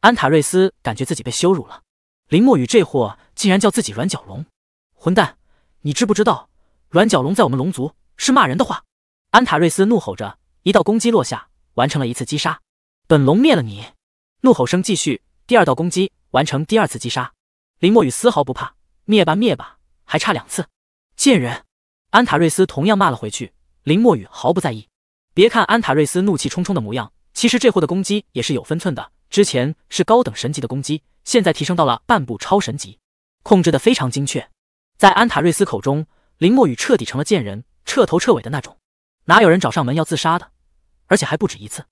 安塔瑞斯感觉自己被羞辱了，林墨雨这货竟然叫自己软脚龙，混蛋！你知不知道软脚龙在我们龙族是骂人的话？安塔瑞斯怒吼着，一道攻击落下，完成了一次击杀，本龙灭了你！怒吼声继续，第二道攻击完成第二次击杀，林墨雨丝毫不怕，灭吧灭吧，还差两次！贱人！安塔瑞斯同样骂了回去，林墨雨毫不在意。别看安塔瑞斯怒气冲冲的模样，其实这货的攻击也是有分寸的。之前是高等神级的攻击，现在提升到了半步超神级，控制的非常精确。在安塔瑞斯口中，林墨雨彻底成了贱人，彻头彻尾的那种。哪有人找上门要自杀的？而且还不止一次。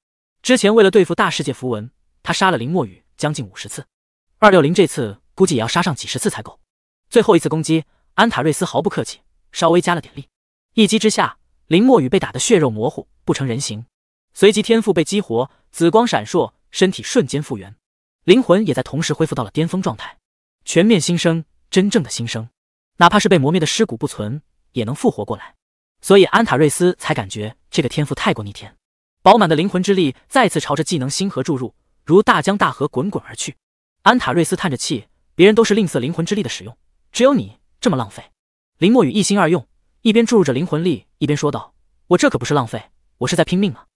之前为了对付大世界符文，他杀了林墨雨将近五十次。二六零这次估计也要杀上几十次才够。最后一次攻击，安塔瑞斯毫不客气，稍微加了点力，一击之下，林墨雨被打得血肉模糊，不成人形。随即天赋被激活，紫光闪烁。身体瞬间复原，灵魂也在同时恢复到了巅峰状态，全面新生，真正的新生，哪怕是被磨灭的尸骨不存，也能复活过来。所以安塔瑞斯才感觉这个天赋太过逆天。饱满的灵魂之力再次朝着技能星河注入，如大江大河滚滚而去。安塔瑞斯叹着气：“别人都是吝啬灵魂之力的使用，只有你这么浪费。”林墨雨一心二用，一边注入着灵魂力，一边说道：“我这可不是浪费，我是在拼命啊！”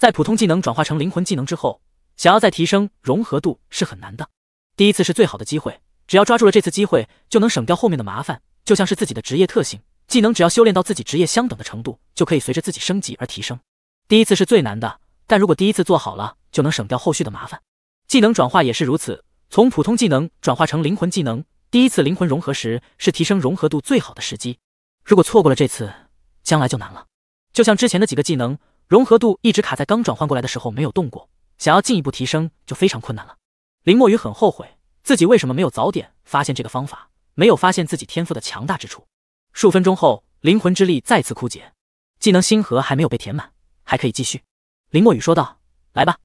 在普通技能转化成灵魂技能之后。想要再提升融合度是很难的，第一次是最好的机会，只要抓住了这次机会，就能省掉后面的麻烦。就像是自己的职业特性技能，只要修炼到自己职业相等的程度，就可以随着自己升级而提升。第一次是最难的，但如果第一次做好了，就能省掉后续的麻烦。技能转化也是如此，从普通技能转化成灵魂技能，第一次灵魂融合时是提升融合度最好的时机。如果错过了这次，将来就难了。就像之前的几个技能，融合度一直卡在刚转换过来的时候没有动过。想要进一步提升就非常困难了。林墨雨很后悔自己为什么没有早点发现这个方法，没有发现自己天赋的强大之处。数分钟后，灵魂之力再次枯竭，技能星河还没有被填满，还可以继续。林墨雨说道：“来吧，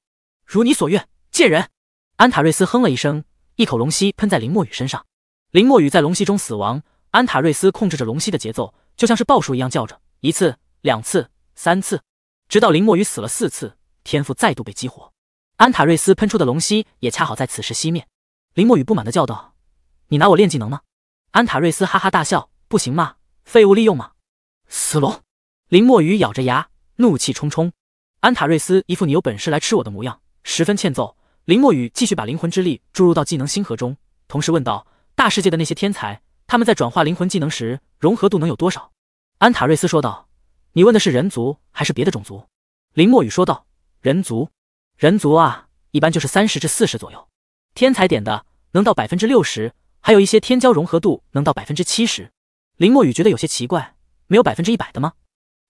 如你所愿，贱人！”安塔瑞斯哼了一声，一口龙息喷在林墨雨身上。林墨雨在龙息中死亡。安塔瑞斯控制着龙息的节奏，就像是报数一样叫着一次、两次、三次，直到林墨雨死了四次，天赋再度被激活。安塔瑞斯喷出的龙息也恰好在此时熄灭。林墨雨不满地叫道：“你拿我练技能吗？”安塔瑞斯哈哈大笑：“不行吗？废物利用吗？”死龙！林墨雨咬着牙，怒气冲冲。安塔瑞斯一副你有本事来吃我的模样，十分欠揍。林墨雨继续把灵魂之力注入到技能星河中，同时问道：“大世界的那些天才，他们在转化灵魂技能时，融合度能有多少？”安塔瑞斯说道：“你问的是人族还是别的种族？”林墨雨说道：“人族。”人族啊，一般就是三十至四十左右，天才点的能到百分之六十，还有一些天骄融合度能到百分之七十。林墨雨觉得有些奇怪，没有百分之一百的吗？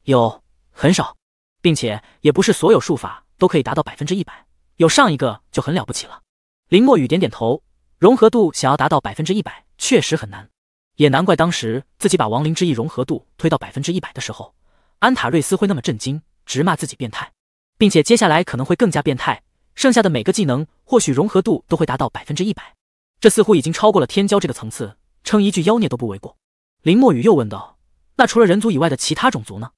有，很少，并且也不是所有术法都可以达到百分之一百，有上一个就很了不起了。林墨雨点点头，融合度想要达到百分之一百确实很难，也难怪当时自己把亡灵之翼融合度推到百分之一百的时候，安塔瑞斯会那么震惊，直骂自己变态。并且接下来可能会更加变态，剩下的每个技能或许融合度都会达到百分之一百，这似乎已经超过了天骄这个层次，称一句妖孽都不为过。林墨雨又问道：“那除了人族以外的其他种族呢？”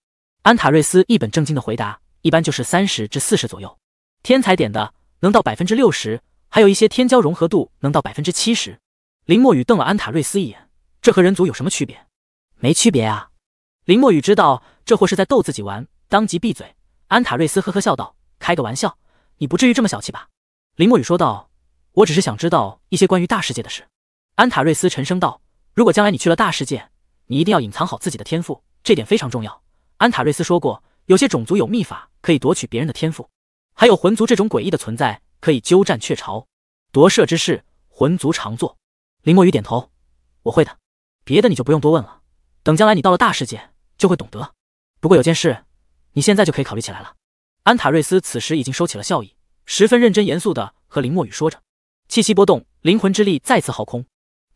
安塔瑞斯一本正经的回答：“一般就是三十至四十左右，天才点的能到百分之六十，还有一些天骄融合度能到百分之七十。”林墨雨瞪了安塔瑞斯一眼：“这和人族有什么区别？没区别啊！”林墨雨知道这货是在逗自己玩，当即闭嘴。安塔瑞斯呵呵笑道：“开个玩笑，你不至于这么小气吧？”林墨雨说道：“我只是想知道一些关于大世界的事。”安塔瑞斯沉声道：“如果将来你去了大世界，你一定要隐藏好自己的天赋，这点非常重要。”安塔瑞斯说过，有些种族有秘法可以夺取别人的天赋，还有魂族这种诡异的存在可以鸠占鹊巢，夺舍之事，魂族常做。林墨雨点头：“我会的，别的你就不用多问了，等将来你到了大世界就会懂得。不过有件事。”你现在就可以考虑起来了。安塔瑞斯此时已经收起了笑意，十分认真严肃的和林墨雨说着，气息波动，灵魂之力再次耗空，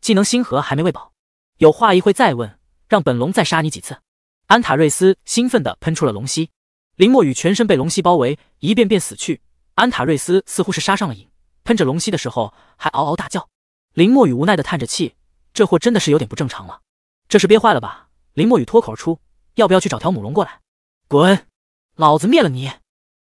技能星河还没喂饱，有话一会再问，让本龙再杀你几次。安塔瑞斯兴奋地喷出了龙息，林墨雨全身被龙息包围，一遍遍死去。安塔瑞斯似乎是杀上了瘾，喷着龙息的时候还嗷嗷大叫。林墨雨无奈的叹着气，这货真的是有点不正常了，这是憋坏了吧？林墨雨脱口而出，要不要去找条母龙过来？滚！老子灭了你！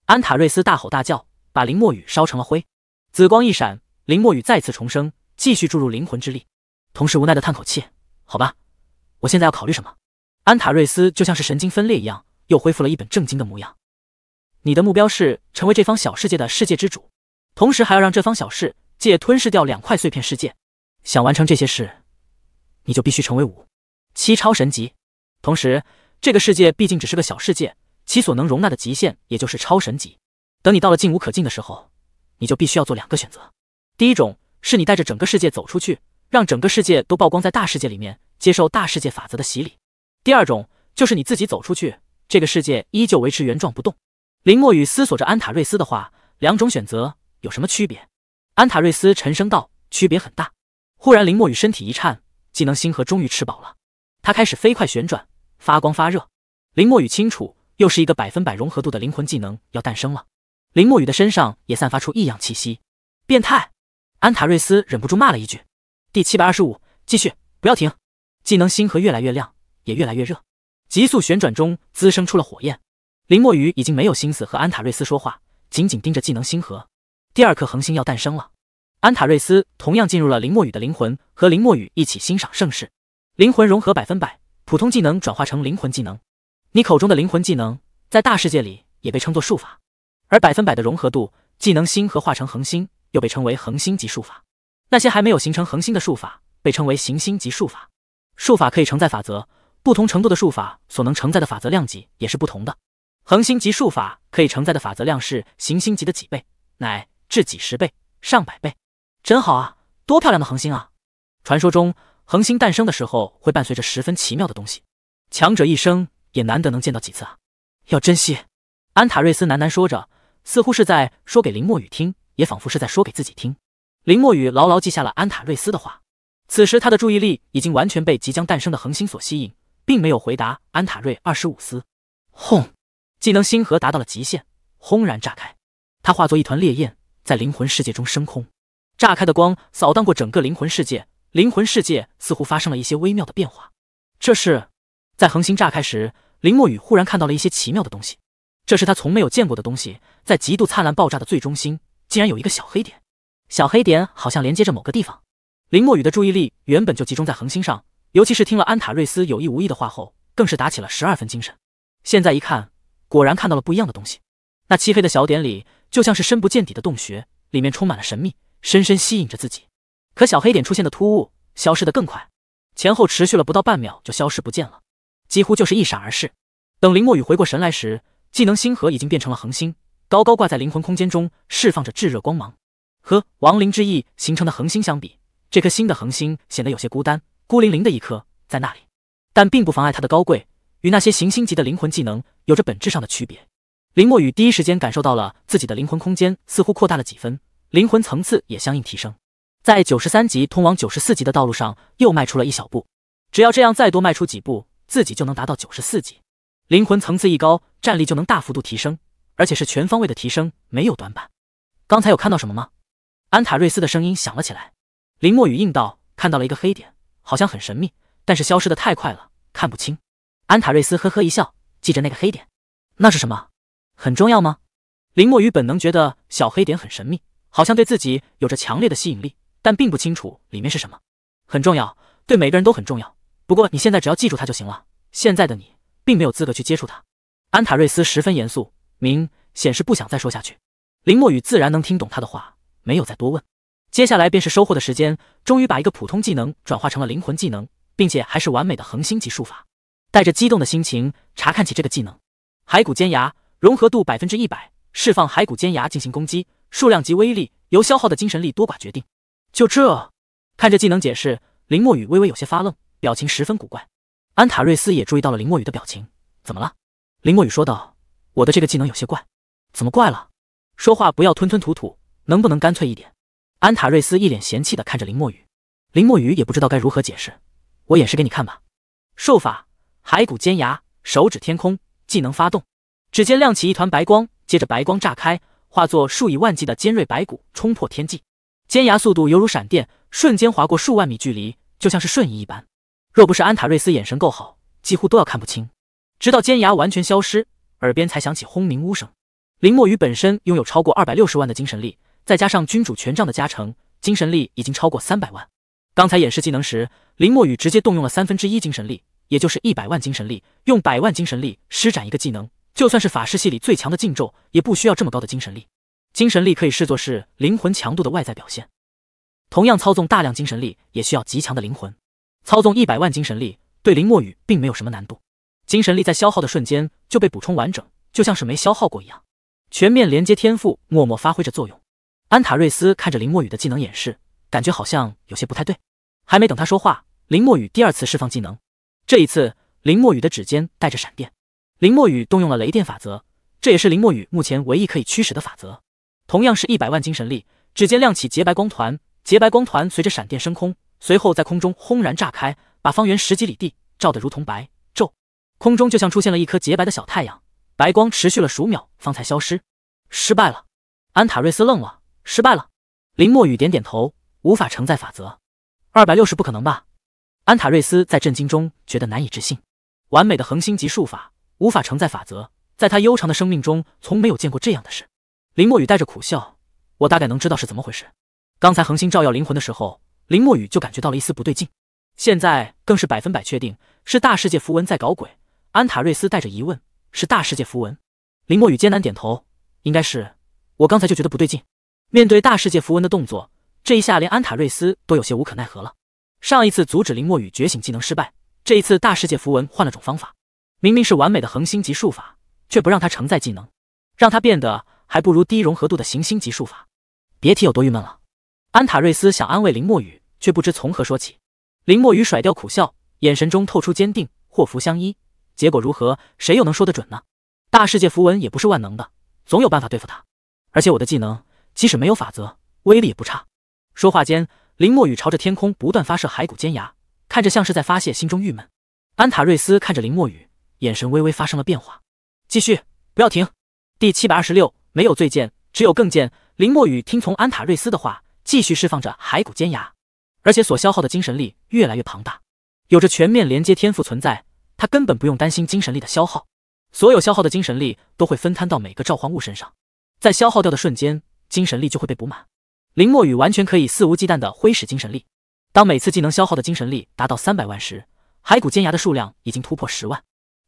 安塔瑞斯大吼大叫，把林墨雨烧成了灰。紫光一闪，林墨雨再次重生，继续注入灵魂之力，同时无奈的叹口气：“好吧，我现在要考虑什么？”安塔瑞斯就像是神经分裂一样，又恢复了一本正经的模样：“你的目标是成为这方小世界的世界之主，同时还要让这方小世界吞噬掉两块碎片世界。想完成这些事，你就必须成为五七超神级。同时，这个世界毕竟只是个小世界。”其所能容纳的极限，也就是超神级。等你到了进无可进的时候，你就必须要做两个选择。第一种是你带着整个世界走出去，让整个世界都曝光在大世界里面，接受大世界法则的洗礼；第二种就是你自己走出去，这个世界依旧维持原状不动。林墨雨思索着安塔瑞斯的话，两种选择有什么区别？安塔瑞斯沉声道：“区别很大。”忽然，林墨雨身体一颤，技能星河终于吃饱了，他开始飞快旋转，发光发热。林墨雨清楚。又是一个百分百融合度的灵魂技能要诞生了，林墨雨的身上也散发出异样气息。变态！安塔瑞斯忍不住骂了一句。第七百二十五，继续，不要停。技能星河越来越亮，也越来越热，急速旋转中滋生出了火焰。林墨雨已经没有心思和安塔瑞斯说话，紧紧盯着技能星河。第二颗恒星要诞生了。安塔瑞斯同样进入了林墨雨的灵魂，和林墨雨一起欣赏盛世。灵魂融合百分百，普通技能转化成灵魂技能。你口中的灵魂技能，在大世界里也被称作术法，而百分百的融合度、技能星和化成恒星，又被称为恒星级术法。那些还没有形成恒星的术法，被称为行星级术法。术法可以承载法则，不同程度的术法所能承载的法则量级也是不同的。恒星级术法可以承载的法则量是行星级的几倍乃至几十倍、上百倍。真好啊，多漂亮的恒星啊！传说中，恒星诞生的时候会伴随着十分奇妙的东西。强者一生。也难得能见到几次啊，要珍惜。安塔瑞斯喃喃说着，似乎是在说给林墨雨听，也仿佛是在说给自己听。林墨雨牢牢记下了安塔瑞斯的话。此时他的注意力已经完全被即将诞生的恒星所吸引，并没有回答安塔瑞二十五斯。轰！技能星核达到了极限，轰然炸开。他化作一团烈焰，在灵魂世界中升空。炸开的光扫荡过整个灵魂世界，灵魂世界似乎发生了一些微妙的变化。这是。在恒星炸开时，林墨雨忽然看到了一些奇妙的东西，这是他从没有见过的东西。在极度灿烂爆炸的最中心，竟然有一个小黑点，小黑点好像连接着某个地方。林墨雨的注意力原本就集中在恒星上，尤其是听了安塔瑞斯有意无意的话后，更是打起了十二分精神。现在一看，果然看到了不一样的东西。那漆黑的小点里，就像是深不见底的洞穴，里面充满了神秘，深深吸引着自己。可小黑点出现的突兀，消失的更快，前后持续了不到半秒就消失不见了。几乎就是一闪而逝。等林墨雨回过神来时，技能星河已经变成了恒星，高高挂在灵魂空间中，释放着炙热光芒。和亡灵之翼形成的恒星相比，这颗新的恒星显得有些孤单，孤零零的一颗在那里。但并不妨碍它的高贵，与那些行星级的灵魂技能有着本质上的区别。林墨雨第一时间感受到了自己的灵魂空间似乎扩大了几分，灵魂层次也相应提升，在九十三级通往九十四级的道路上又迈出了一小步。只要这样再多迈出几步。自己就能达到九十四级，灵魂层次一高，战力就能大幅度提升，而且是全方位的提升，没有短板。刚才有看到什么吗？安塔瑞斯的声音响了起来。林墨雨应道：“看到了一个黑点，好像很神秘，但是消失的太快了，看不清。”安塔瑞斯呵呵一笑，记着那个黑点。那是什么？很重要吗？林墨雨本能觉得小黑点很神秘，好像对自己有着强烈的吸引力，但并不清楚里面是什么。很重要，对每个人都很重要。不过你现在只要记住他就行了。现在的你并没有资格去接触他。安塔瑞斯十分严肃，明显是不想再说下去。林墨雨自然能听懂他的话，没有再多问。接下来便是收获的时间，终于把一个普通技能转化成了灵魂技能，并且还是完美的恒星级术法。带着激动的心情查看起这个技能，骸骨尖牙融合度百分之一百，释放骸骨尖牙进行攻击，数量及威力由消耗的精神力多寡决定。就这，看着技能解释，林墨雨微微有些发愣。表情十分古怪，安塔瑞斯也注意到了林墨雨的表情。怎么了？林墨雨说道：“我的这个技能有些怪，怎么怪了？”说话不要吞吞吐吐，能不能干脆一点？安塔瑞斯一脸嫌弃的看着林墨雨。林墨雨也不知道该如何解释，我演示给你看吧。术法：骸骨尖牙，手指天空，技能发动。指尖亮起一团白光，接着白光炸开，化作数以万计的尖锐白骨冲破天际，尖牙速度犹如闪电，瞬间划过数万米距离，就像是瞬移一般。若不是安塔瑞斯眼神够好，几乎都要看不清。直到尖牙完全消失，耳边才响起轰鸣呜声。林墨雨本身拥有超过二百六十万的精神力，再加上君主权杖的加成，精神力已经超过三百万。刚才演示技能时，林墨雨直接动用了三分之一精神力，也就是一百万精神力。用百万精神力施展一个技能，就算是法师系里最强的禁咒，也不需要这么高的精神力。精神力可以视作是灵魂强度的外在表现，同样操纵大量精神力，也需要极强的灵魂。操纵一百万精神力对林墨雨并没有什么难度，精神力在消耗的瞬间就被补充完整，就像是没消耗过一样。全面连接天赋默默发挥着作用。安塔瑞斯看着林墨雨的技能演示，感觉好像有些不太对。还没等他说话，林墨雨第二次释放技能，这一次林墨雨的指尖带着闪电。林墨雨动用了雷电法则，这也是林墨雨目前唯一可以驱使的法则。同样是一百万精神力，指尖亮起洁白光团，洁白光团随着闪电升空。随后在空中轰然炸开，把方圆十几里地照得如同白昼，空中就像出现了一颗洁白的小太阳，白光持续了数秒方才消失。失败了，安塔瑞斯愣了，失败了。林墨雨点点头，无法承载法则，二百六十不可能吧？安塔瑞斯在震惊中觉得难以置信，完美的恒星级术法无法承载法则，在他悠长的生命中从没有见过这样的事。林墨雨带着苦笑，我大概能知道是怎么回事。刚才恒星照耀灵魂的时候。林墨雨就感觉到了一丝不对劲，现在更是百分百确定是大世界符文在搞鬼。安塔瑞斯带着疑问：“是大世界符文？”林墨雨艰难点头：“应该是，我刚才就觉得不对劲。”面对大世界符文的动作，这一下连安塔瑞斯都有些无可奈何了。上一次阻止林墨雨觉醒技能失败，这一次大世界符文换了种方法，明明是完美的恒星级术法，却不让他承载技能，让他变得还不如低融合度的行星级术法。别提有多郁闷了。安塔瑞斯想安慰林墨雨。却不知从何说起。林墨雨甩掉苦笑，眼神中透出坚定。祸福相依，结果如何，谁又能说得准呢？大世界符文也不是万能的，总有办法对付他。而且我的技能，即使没有法则，威力也不差。说话间，林墨雨朝着天空不断发射骸骨尖牙，看着像是在发泄心中郁闷。安塔瑞斯看着林墨雨，眼神微微发生了变化。继续，不要停。第七百二十六，没有最贱，只有更贱。林墨雨听从安塔瑞斯的话，继续释放着骸骨尖牙。而且所消耗的精神力越来越庞大，有着全面连接天赋存在，他根本不用担心精神力的消耗，所有消耗的精神力都会分摊到每个召唤物身上，在消耗掉的瞬间，精神力就会被补满。林墨雨完全可以肆无忌惮地挥使精神力。当每次技能消耗的精神力达到三百万时，骸骨尖牙的数量已经突破十万，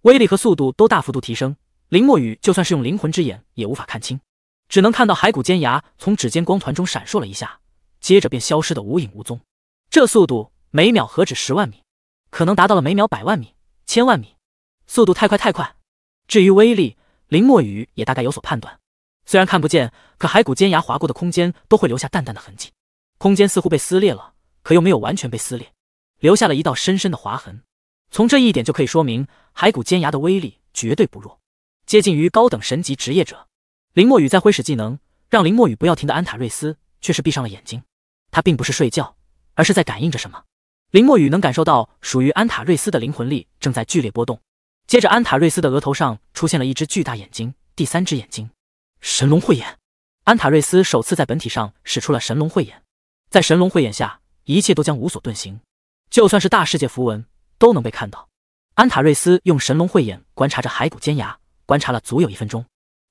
威力和速度都大幅度提升。林墨雨就算是用灵魂之眼也无法看清，只能看到骸骨尖牙从指尖光团中闪烁了一下，接着便消失得无影无踪。这速度，每秒何止十万米，可能达到了每秒百万米、千万米，速度太快太快。至于威力，林墨雨也大概有所判断。虽然看不见，可骸骨尖牙划过的空间都会留下淡淡的痕迹，空间似乎被撕裂了，可又没有完全被撕裂，留下了一道深深的划痕。从这一点就可以说明，骸骨尖牙的威力绝对不弱，接近于高等神级职业者。林墨雨在挥使技能，让林墨雨不要停的安塔瑞斯却是闭上了眼睛，他并不是睡觉。而是在感应着什么，林墨雨能感受到属于安塔瑞斯的灵魂力正在剧烈波动。接着，安塔瑞斯的额头上出现了一只巨大眼睛，第三只眼睛——神龙慧眼。安塔瑞斯首次在本体上使出了神龙慧眼，在神龙慧眼下，一切都将无所遁形，就算是大世界符文都能被看到。安塔瑞斯用神龙慧眼观察着骸骨尖牙，观察了足有一分钟。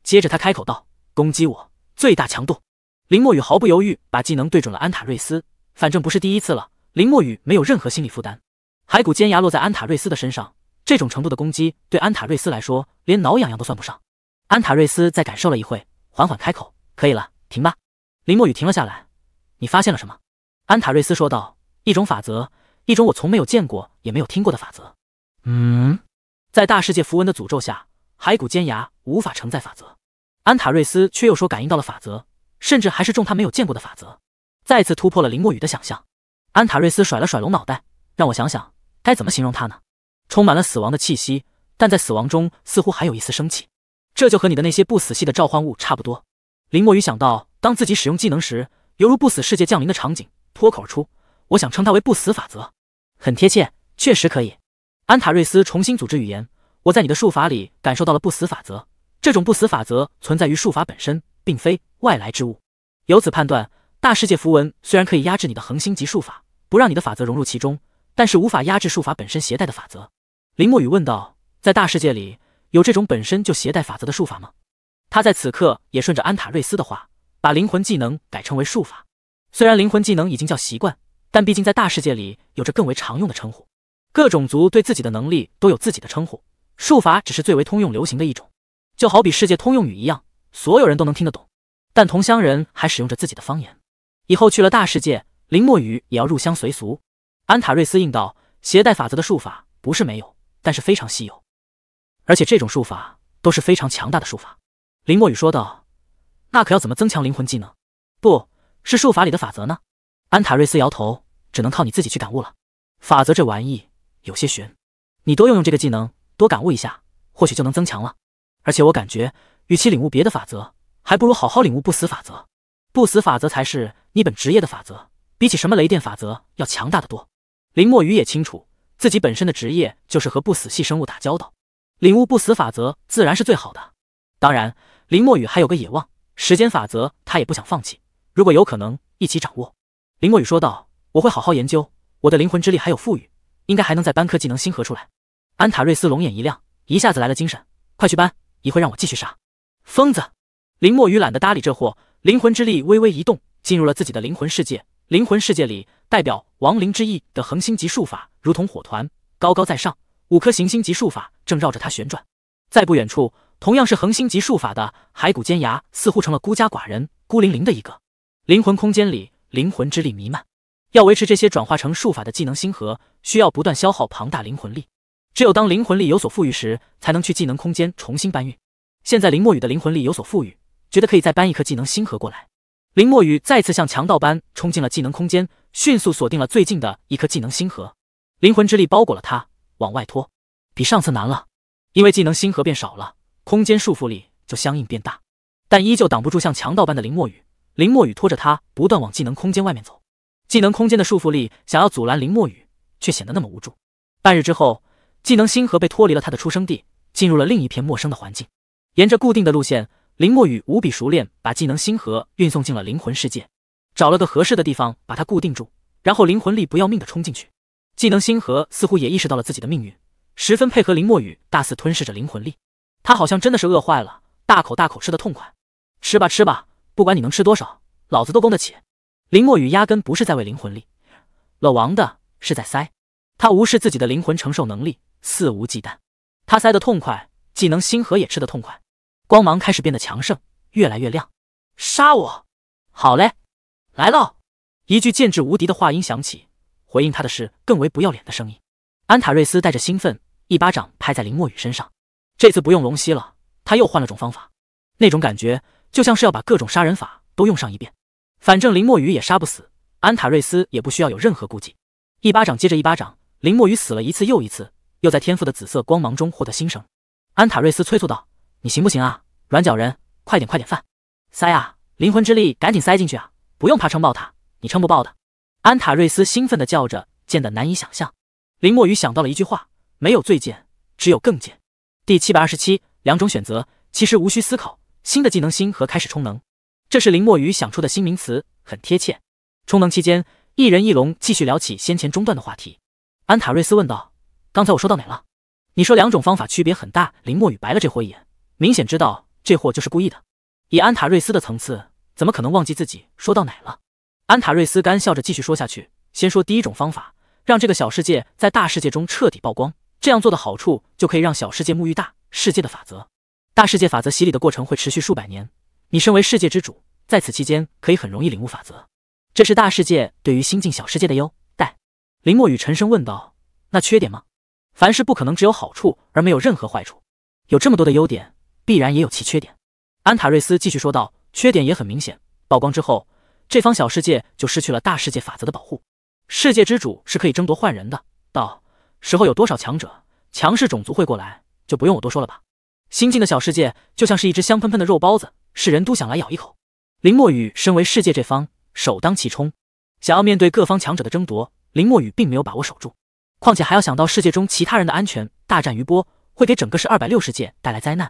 接着，他开口道：“攻击我，最大强度。”林墨雨毫不犹豫，把技能对准了安塔瑞斯。反正不是第一次了，林墨雨没有任何心理负担。骸骨尖牙落在安塔瑞斯的身上，这种程度的攻击对安塔瑞斯来说，连挠痒痒都算不上。安塔瑞斯在感受了一会，缓缓开口：“可以了，停吧。”林墨雨停了下来。“你发现了什么？”安塔瑞斯说道，“一种法则，一种我从没有见过也没有听过的法则。”嗯，在大世界符文的诅咒下，骸骨尖牙无法承载法则。安塔瑞斯却又说感应到了法则，甚至还是种他没有见过的法则。再次突破了林墨雨的想象，安塔瑞斯甩了甩龙脑袋，让我想想该怎么形容它呢？充满了死亡的气息，但在死亡中似乎还有一丝生气，这就和你的那些不死系的召唤物差不多。林墨雨想到，当自己使用技能时，犹如不死世界降临的场景，脱口而出，我想称它为不死法则，很贴切，确实可以。安塔瑞斯重新组织语言，我在你的术法里感受到了不死法则，这种不死法则存在于术法本身，并非外来之物，由此判断。大世界符文虽然可以压制你的恒星级术法，不让你的法则融入其中，但是无法压制术法本身携带的法则。林墨雨问道：“在大世界里有这种本身就携带法则的术法吗？”他在此刻也顺着安塔瑞斯的话，把灵魂技能改称为术法。虽然灵魂技能已经叫习惯，但毕竟在大世界里有着更为常用的称呼。各种族对自己的能力都有自己的称呼，术法只是最为通用流行的一种，就好比世界通用语一样，所有人都能听得懂，但同乡人还使用着自己的方言。以后去了大世界，林墨雨也要入乡随俗。安塔瑞斯应道：“携带法则的术法不是没有，但是非常稀有，而且这种术法都是非常强大的术法。”林墨雨说道：“那可要怎么增强灵魂技能？不是术法里的法则呢？”安塔瑞斯摇头：“只能靠你自己去感悟了。法则这玩意有些玄，你多用用这个技能，多感悟一下，或许就能增强了。而且我感觉，与其领悟别的法则，还不如好好领悟不死法则。”不死法则才是你本职业的法则，比起什么雷电法则要强大的多。林墨雨也清楚，自己本身的职业就是和不死系生物打交道，领悟不死法则自然是最好的。当然，林墨雨还有个野望，时间法则他也不想放弃，如果有可能，一起掌握。林墨雨说道：“我会好好研究，我的灵魂之力还有富裕，应该还能再搬颗技能星核出来。”安塔瑞斯龙眼一亮，一下子来了精神：“快去搬，一会让我继续杀疯子。”林墨雨懒得搭理这货。灵魂之力微微一动，进入了自己的灵魂世界。灵魂世界里，代表亡灵之翼的恒星级术法如同火团，高高在上。五颗行星级术法正绕着它旋转。在不远处，同样是恒星级术法的骸骨尖牙似乎成了孤家寡人，孤零零的一个。灵魂空间里，灵魂之力弥漫。要维持这些转化成术法的技能星核，需要不断消耗庞大灵魂力。只有当灵魂力有所富裕时，才能去技能空间重新搬运。现在林墨雨的灵魂力有所富裕。觉得可以再搬一颗技能星河过来。林墨雨再次像强盗般冲进了技能空间，迅速锁定了最近的一颗技能星河，灵魂之力包裹了他，往外拖。比上次难了，因为技能星河变少了，空间束缚力就相应变大，但依旧挡不住像强盗般的林墨雨。林墨雨拖着他不断往技能空间外面走，技能空间的束缚力想要阻拦林墨雨，却显得那么无助。半日之后，技能星河被脱离了他的出生地，进入了另一片陌生的环境，沿着固定的路线。林墨雨无比熟练，把技能星河运送进了灵魂世界，找了个合适的地方把它固定住，然后灵魂力不要命的冲进去。技能星河似乎也意识到了自己的命运，十分配合林墨雨大肆吞噬着灵魂力。他好像真的是饿坏了，大口大口吃的痛快。吃吧吃吧，不管你能吃多少，老子都供得起。林墨雨压根不是在为灵魂力，老王的是在塞。他无视自己的灵魂承受能力，肆无忌惮。他塞得痛快，技能星河也吃得痛快。光芒开始变得强盛，越来越亮。杀我！好嘞，来了！一句剑质无敌的话音响起，回应他的，是更为不要脸的声音。安塔瑞斯带着兴奋，一巴掌拍在林墨雨身上。这次不用龙息了，他又换了种方法。那种感觉就像是要把各种杀人法都用上一遍。反正林墨雨也杀不死，安塔瑞斯也不需要有任何顾忌。一巴掌接着一巴掌，林墨雨死了一次又一次，又在天赋的紫色光芒中获得新生。安塔瑞斯催促道。你行不行啊，软脚人！快点快点，塞！啊，灵魂之力，赶紧塞进去啊！不用怕撑爆它，你撑不爆的。安塔瑞斯兴奋的叫着，贱得难以想象。林墨雨想到了一句话：没有最贱，只有更贱。第七百二十七，两种选择，其实无需思考。新的技能星核开始充能，这是林墨雨想出的新名词，很贴切。充能期间，一人一龙继续聊起先前中断的话题。安塔瑞斯问道：“刚才我说到哪了？”你说两种方法区别很大。林墨雨白了这货一眼。明显知道这货就是故意的，以安塔瑞斯的层次，怎么可能忘记自己说到哪了？安塔瑞斯干笑着继续说下去：“先说第一种方法，让这个小世界在大世界中彻底曝光。这样做的好处就可以让小世界沐浴大世界的法则，大世界法则洗礼的过程会持续数百年。你身为世界之主，在此期间可以很容易领悟法则。这是大世界对于新晋小世界的优待。”林墨雨沉声问道：“那缺点吗？凡事不可能只有好处而没有任何坏处，有这么多的优点。”必然也有其缺点，安塔瑞斯继续说道：“缺点也很明显，曝光之后，这方小世界就失去了大世界法则的保护。世界之主是可以争夺换人的，到时候有多少强者、强势种族会过来，就不用我多说了吧。新进的小世界就像是一只香喷喷的肉包子，世人都想来咬一口。林墨雨身为世界这方，首当其冲，想要面对各方强者的争夺，林墨雨并没有把握守住。况且还要想到世界中其他人的安全，大战余波会给整个是二百六世界带来灾难。”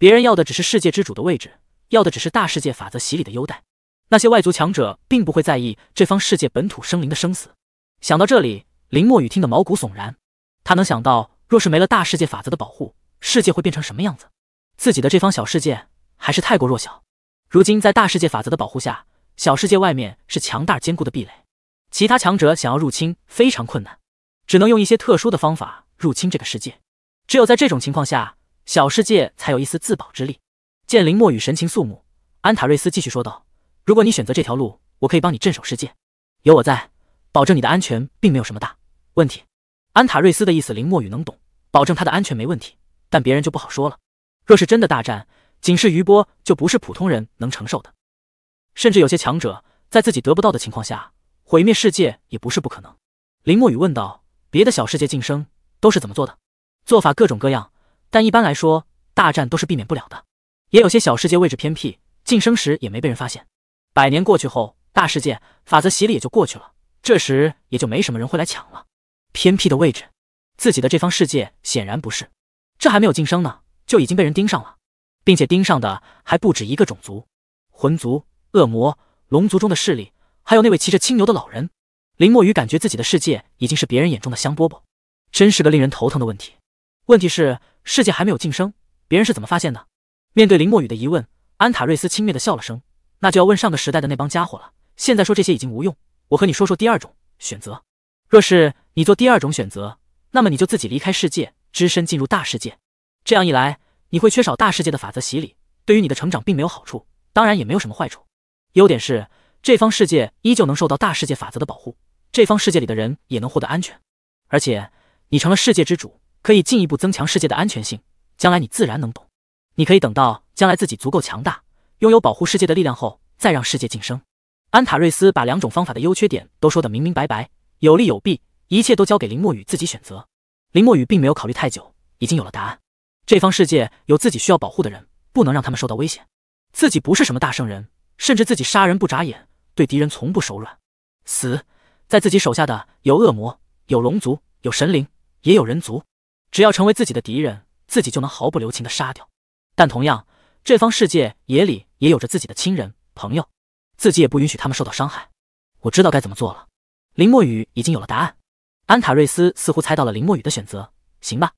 别人要的只是世界之主的位置，要的只是大世界法则洗礼的优待。那些外族强者并不会在意这方世界本土生灵的生死。想到这里，林墨雨听得毛骨悚然。他能想到，若是没了大世界法则的保护，世界会变成什么样子？自己的这方小世界还是太过弱小。如今在大世界法则的保护下，小世界外面是强大坚固的壁垒，其他强者想要入侵非常困难，只能用一些特殊的方法入侵这个世界。只有在这种情况下。小世界才有一丝自保之力。见林墨雨神情肃穆，安塔瑞斯继续说道：“如果你选择这条路，我可以帮你镇守世界，有我在，保证你的安全，并没有什么大问题。”安塔瑞斯的意思，林墨雨能懂，保证他的安全没问题，但别人就不好说了。若是真的大战，仅是余波就不是普通人能承受的，甚至有些强者，在自己得不到的情况下，毁灭世界也不是不可能。林墨雨问道：“别的小世界晋升都是怎么做的？做法各种各样。”但一般来说，大战都是避免不了的。也有些小世界位置偏僻，晋升时也没被人发现。百年过去后，大世界法则洗礼也就过去了，这时也就没什么人会来抢了。偏僻的位置，自己的这方世界显然不是。这还没有晋升呢，就已经被人盯上了，并且盯上的还不止一个种族：魂族、恶魔、龙族中的势力，还有那位骑着青牛的老人。林墨雨感觉自己的世界已经是别人眼中的香饽饽，真是个令人头疼的问题。问题是世界还没有晋升，别人是怎么发现的？面对林墨雨的疑问，安塔瑞斯轻蔑的笑了声：“那就要问上个时代的那帮家伙了。现在说这些已经无用。我和你说说第二种选择。若是你做第二种选择，那么你就自己离开世界，只身进入大世界。这样一来，你会缺少大世界的法则洗礼，对于你的成长并没有好处，当然也没有什么坏处。优点是这方世界依旧能受到大世界法则的保护，这方世界里的人也能获得安全。而且你成了世界之主。”可以进一步增强世界的安全性，将来你自然能懂。你可以等到将来自己足够强大，拥有保护世界的力量后，再让世界晋升。安塔瑞斯把两种方法的优缺点都说得明明白白，有利有弊，一切都交给林墨雨自己选择。林墨雨并没有考虑太久，已经有了答案。这方世界有自己需要保护的人，不能让他们受到危险。自己不是什么大圣人，甚至自己杀人不眨眼，对敌人从不手软。死在自己手下的有恶魔，有龙族，有神灵，也有人族。只要成为自己的敌人，自己就能毫不留情的杀掉。但同样，这方世界野里也有着自己的亲人朋友，自己也不允许他们受到伤害。我知道该怎么做了。林墨雨已经有了答案。安塔瑞斯似乎猜到了林墨雨的选择，行吧。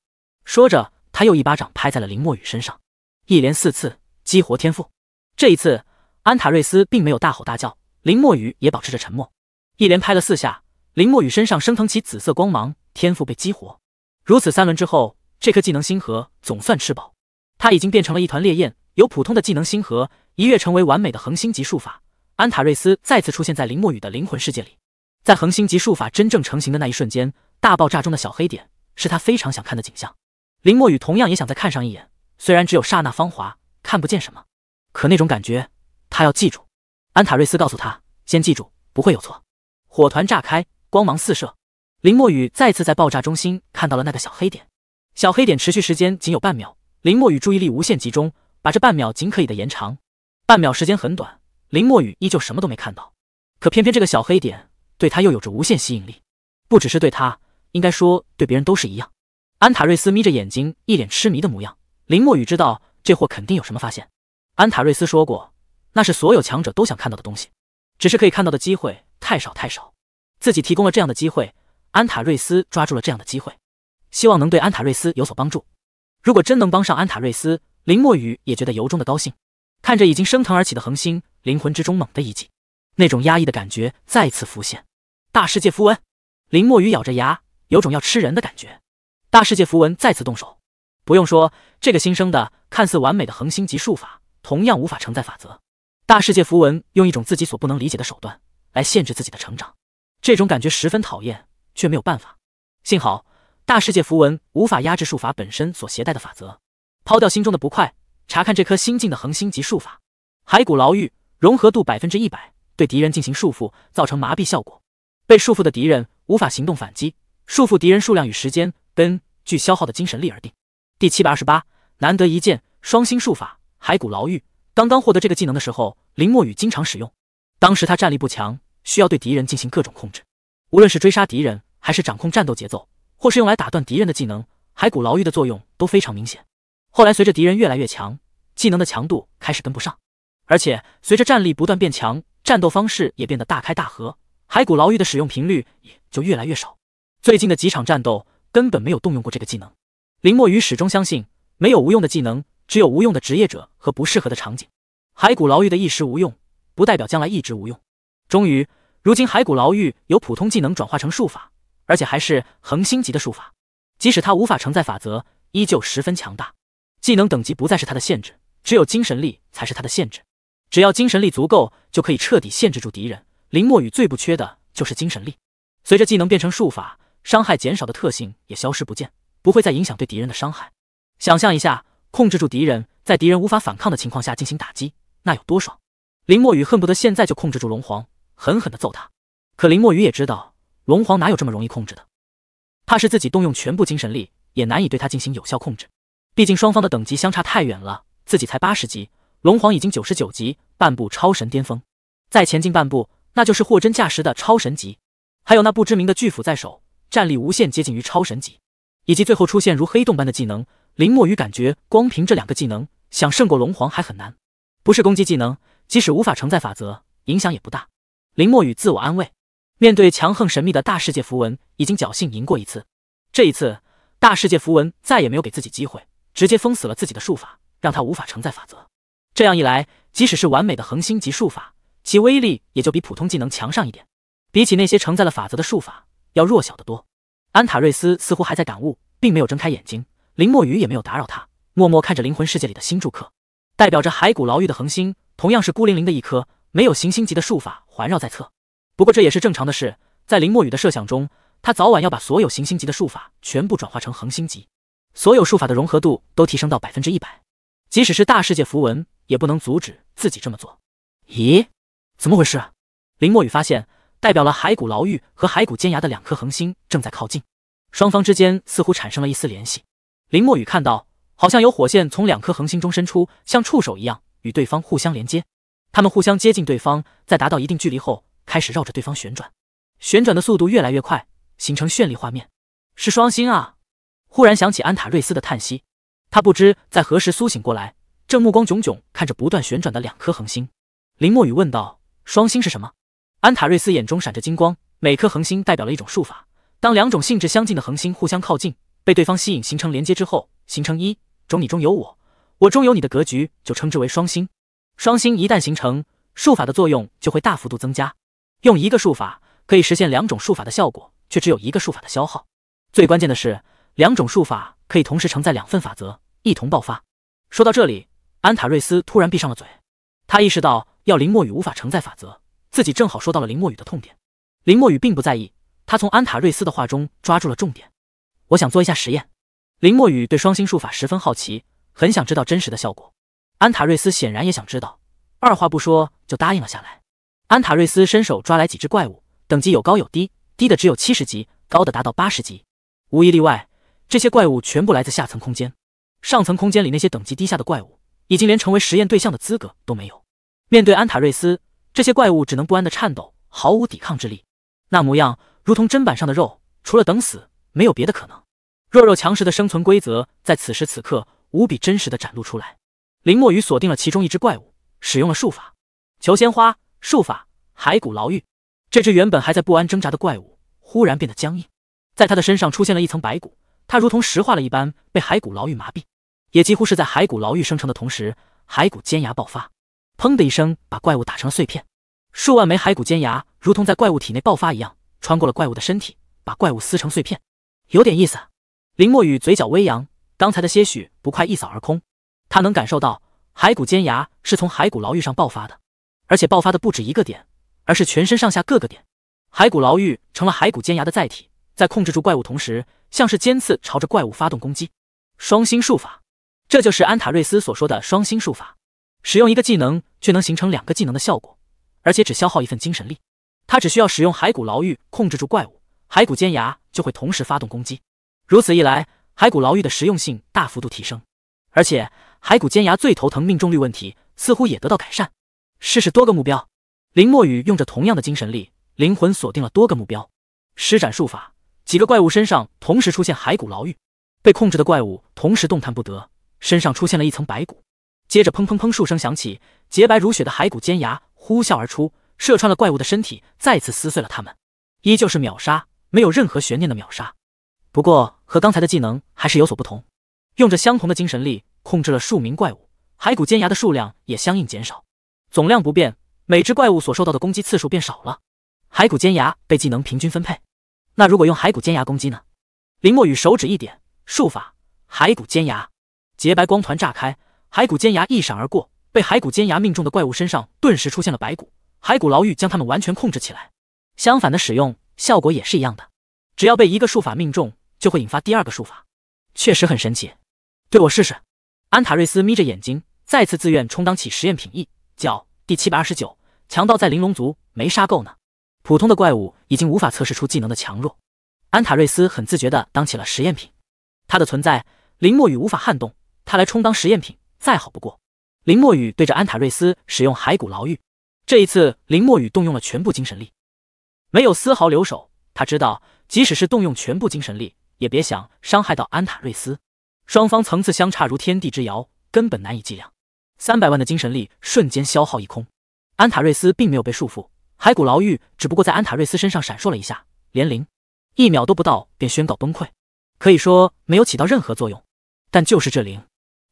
说着，他又一巴掌拍在了林墨雨身上，一连四次激活天赋。这一次，安塔瑞斯并没有大吼大叫，林墨雨也保持着沉默。一连拍了四下，林墨雨身上升腾起紫色光芒，天赋被激活。如此三轮之后，这颗技能星核总算吃饱，它已经变成了一团烈焰，由普通的技能星核一跃成为完美的恒星级术法。安塔瑞斯再次出现在林墨雨的灵魂世界里，在恒星级术法真正成型的那一瞬间，大爆炸中的小黑点是他非常想看的景象。林墨雨同样也想再看上一眼，虽然只有刹那芳华，看不见什么，可那种感觉他要记住。安塔瑞斯告诉他，先记住，不会有错。火团炸开，光芒四射。林墨雨再次在爆炸中心看到了那个小黑点，小黑点持续时间仅有半秒，林墨雨注意力无限集中，把这半秒尽可以的延长。半秒时间很短，林墨雨依旧什么都没看到，可偏偏这个小黑点对他又有着无限吸引力，不只是对他，应该说对别人都是一样。安塔瑞斯眯着眼睛，一脸痴迷的模样，林墨雨知道这货肯定有什么发现。安塔瑞斯说过，那是所有强者都想看到的东西，只是可以看到的机会太少太少，自己提供了这样的机会。安塔瑞斯抓住了这样的机会，希望能对安塔瑞斯有所帮助。如果真能帮上安塔瑞斯，林墨雨也觉得由衷的高兴。看着已经升腾而起的恒星，灵魂之中猛地一悸，那种压抑的感觉再次浮现。大世界符文，林墨雨咬着牙，有种要吃人的感觉。大世界符文再次动手。不用说，这个新生的看似完美的恒星级术法，同样无法承载法则。大世界符文用一种自己所不能理解的手段来限制自己的成长，这种感觉十分讨厌。却没有办法，幸好大世界符文无法压制术法本身所携带的法则。抛掉心中的不快，查看这颗新进的恒星级术法——骸骨牢狱，融合度百分之一百，对敌人进行束缚，造成麻痹效果。被束缚的敌人无法行动反击，束缚敌人数量与时间根据消耗的精神力而定。第七百二十八，难得一见双星术法——骸骨牢狱。刚刚获得这个技能的时候，林墨雨经常使用，当时他战力不强，需要对敌人进行各种控制。无论是追杀敌人，还是掌控战斗节奏，或是用来打断敌人的技能，骸骨牢狱的作用都非常明显。后来随着敌人越来越强，技能的强度开始跟不上，而且随着战力不断变强，战斗方式也变得大开大合，骸骨牢狱的使用频率也就越来越少。最近的几场战斗根本没有动用过这个技能。林墨雨始终相信，没有无用的技能，只有无用的职业者和不适合的场景。骸骨牢狱的一时无用，不代表将来一直无用。终于。如今骸骨牢狱由普通技能转化成术法，而且还是恒星级的术法。即使他无法承载法则，依旧十分强大。技能等级不再是他的限制，只有精神力才是他的限制。只要精神力足够，就可以彻底限制住敌人。林墨雨最不缺的就是精神力。随着技能变成术法，伤害减少的特性也消失不见，不会再影响对敌人的伤害。想象一下，控制住敌人，在敌人无法反抗的情况下进行打击，那有多爽！林墨雨恨不得现在就控制住龙皇。狠狠的揍他，可林墨雨也知道龙皇哪有这么容易控制的，怕是自己动用全部精神力，也难以对他进行有效控制。毕竟双方的等级相差太远了，自己才八十级，龙皇已经九十九级，半步超神巅峰，再前进半步，那就是货真价实的超神级。还有那不知名的巨斧在手，战力无限接近于超神级，以及最后出现如黑洞般的技能，林墨雨感觉光凭这两个技能，想胜过龙皇还很难。不是攻击技能，即使无法承载法则，影响也不大。林墨雨自我安慰，面对强横神秘的大世界符文，已经侥幸赢过一次。这一次，大世界符文再也没有给自己机会，直接封死了自己的术法，让他无法承载法则。这样一来，即使是完美的恒星级术法，其威力也就比普通技能强上一点，比起那些承载了法则的术法要弱小得多。安塔瑞斯似乎还在感悟，并没有睁开眼睛。林墨雨也没有打扰他，默默看着灵魂世界里的新住客。代表着骸骨牢狱的恒星，同样是孤零零的一颗，没有行星级的术法。环绕在侧，不过这也是正常的事。在林墨雨的设想中，他早晚要把所有行星级的术法全部转化成恒星级，所有术法的融合度都提升到百分之一百。即使是大世界符文，也不能阻止自己这么做。咦，怎么回事？林墨雨发现，代表了骸骨牢狱和骸骨尖牙的两颗恒星正在靠近，双方之间似乎产生了一丝联系。林墨雨看到，好像有火线从两颗恒星中伸出，像触手一样与对方互相连接。他们互相接近对方，在达到一定距离后，开始绕着对方旋转，旋转的速度越来越快，形成绚丽画面。是双星啊！忽然想起安塔瑞斯的叹息，他不知在何时苏醒过来，正目光炯炯看着不断旋转的两颗恒星。林墨雨问道：“双星是什么？”安塔瑞斯眼中闪着金光，每颗恒星代表了一种术法。当两种性质相近的恒星互相靠近，被对方吸引形成连接之后，形成一种你中有我，我中有你的格局，就称之为双星。双星一旦形成，术法的作用就会大幅度增加。用一个术法可以实现两种术法的效果，却只有一个术法的消耗。最关键的是，两种术法可以同时承载两份法则，一同爆发。说到这里，安塔瑞斯突然闭上了嘴。他意识到，要林墨雨无法承载法则，自己正好说到了林墨雨的痛点。林墨雨并不在意，他从安塔瑞斯的话中抓住了重点。我想做一下实验。林墨雨对双星术法十分好奇，很想知道真实的效果。安塔瑞斯显然也想知道，二话不说就答应了下来。安塔瑞斯伸手抓来几只怪物，等级有高有低，低的只有七十级，高的达到八十级，无一例外，这些怪物全部来自下层空间。上层空间里那些等级低下的怪物，已经连成为实验对象的资格都没有。面对安塔瑞斯，这些怪物只能不安的颤抖，毫无抵抗之力，那模样如同砧板上的肉，除了等死，没有别的可能。弱肉强食的生存规则在此时此刻无比真实的展露出来。林墨雨锁定了其中一只怪物，使用了术法，求鲜花术法骸骨牢狱。这只原本还在不安挣扎的怪物，忽然变得僵硬，在他的身上出现了一层白骨，他如同石化了一般，被骸骨牢狱麻痹。也几乎是在骸骨牢狱生成的同时，骸骨尖牙爆发，砰的一声，把怪物打成了碎片。数万枚骸骨尖牙如同在怪物体内爆发一样，穿过了怪物的身体，把怪物撕成碎片。有点意思。林墨雨嘴角微扬，刚才的些许不快一扫而空。他能感受到骸骨尖牙是从骸骨牢狱上爆发的，而且爆发的不止一个点，而是全身上下各个点。骸骨牢狱成了骸骨尖牙的载体，在控制住怪物同时，像是尖刺朝着怪物发动攻击。双星术法，这就是安塔瑞斯所说的双星术法，使用一个技能却能形成两个技能的效果，而且只消耗一份精神力。他只需要使用骸骨牢狱控制住怪物，骸骨尖牙就会同时发动攻击。如此一来，骸骨牢狱的实用性大幅度提升，而且。骸骨尖牙最头疼命中率问题似乎也得到改善，试试多个目标。林墨雨用着同样的精神力，灵魂锁定了多个目标，施展术法，几个怪物身上同时出现骸骨牢狱，被控制的怪物同时动弹不得，身上出现了一层白骨。接着砰砰砰，数声响起，洁白如雪的骸骨尖牙呼啸而出，射穿了怪物的身体，再次撕碎了他们，依旧是秒杀，没有任何悬念的秒杀。不过和刚才的技能还是有所不同，用着相同的精神力。控制了数名怪物，骸骨尖牙的数量也相应减少，总量不变，每只怪物所受到的攻击次数变少了。骸骨尖牙被技能平均分配。那如果用骸骨尖牙攻击呢？林墨雨手指一点，术法骸骨尖牙，洁白光团炸开，骸骨尖牙一闪而过，被骸骨尖牙命中的怪物身上顿时出现了白骨，骸骨牢狱将他们完全控制起来。相反的使用效果也是一样的，只要被一个术法命中，就会引发第二个术法。确实很神奇。对我试试。安塔瑞斯眯着眼睛，再次自愿充当起实验品。一叫第七百二十九强盗在玲珑族没杀够呢，普通的怪物已经无法测试出技能的强弱。安塔瑞斯很自觉地当起了实验品，他的存在林墨雨无法撼动，他来充当实验品再好不过。林墨雨对着安塔瑞斯使用骸骨牢狱，这一次林墨雨动用了全部精神力，没有丝毫留手。他知道，即使是动用全部精神力，也别想伤害到安塔瑞斯。双方层次相差如天地之遥，根本难以计量。三百万的精神力瞬间消耗一空，安塔瑞斯并没有被束缚，骸骨牢狱只不过在安塔瑞斯身上闪烁了一下，连零一秒都不到便宣告崩溃，可以说没有起到任何作用。但就是这零